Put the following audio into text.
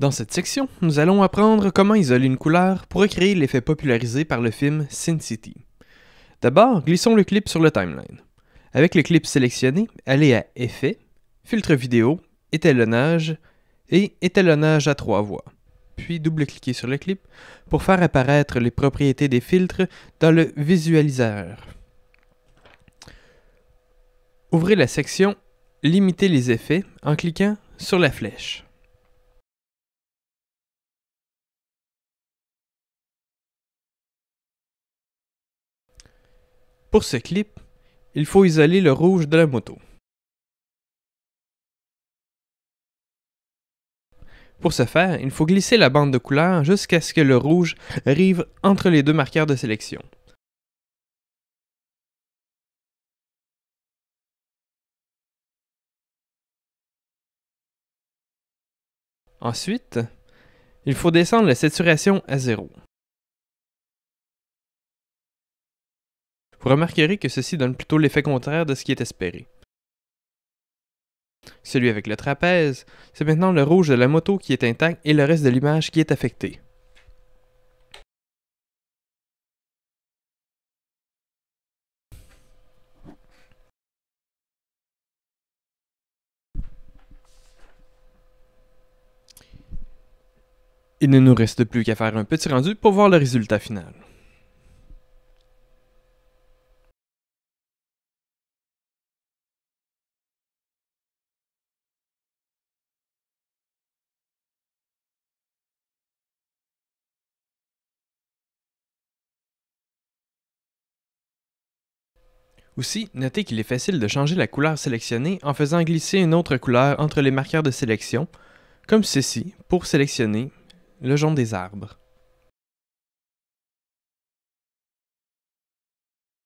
Dans cette section, nous allons apprendre comment isoler une couleur pour recréer l'effet popularisé par le film Sin City. D'abord, glissons le clip sur le timeline. Avec le clip sélectionné, allez à Effets, Filtre vidéo, Étalonnage et Étalonnage à trois voix. Puis double-cliquez sur le clip pour faire apparaître les propriétés des filtres dans le visualiseur. Ouvrez la section Limiter les effets en cliquant sur la flèche. Pour ce clip, il faut isoler le rouge de la moto. Pour ce faire, il faut glisser la bande de couleur jusqu'à ce que le rouge arrive entre les deux marqueurs de sélection. Ensuite, il faut descendre la saturation à zéro. Vous remarquerez que ceci donne plutôt l'effet contraire de ce qui est espéré. Celui avec le trapèze, c'est maintenant le rouge de la moto qui est intact et le reste de l'image qui est affecté. Il ne nous reste plus qu'à faire un petit rendu pour voir le résultat final. Aussi, notez qu'il est facile de changer la couleur sélectionnée en faisant glisser une autre couleur entre les marqueurs de sélection, comme ceci, pour sélectionner le jaune des arbres.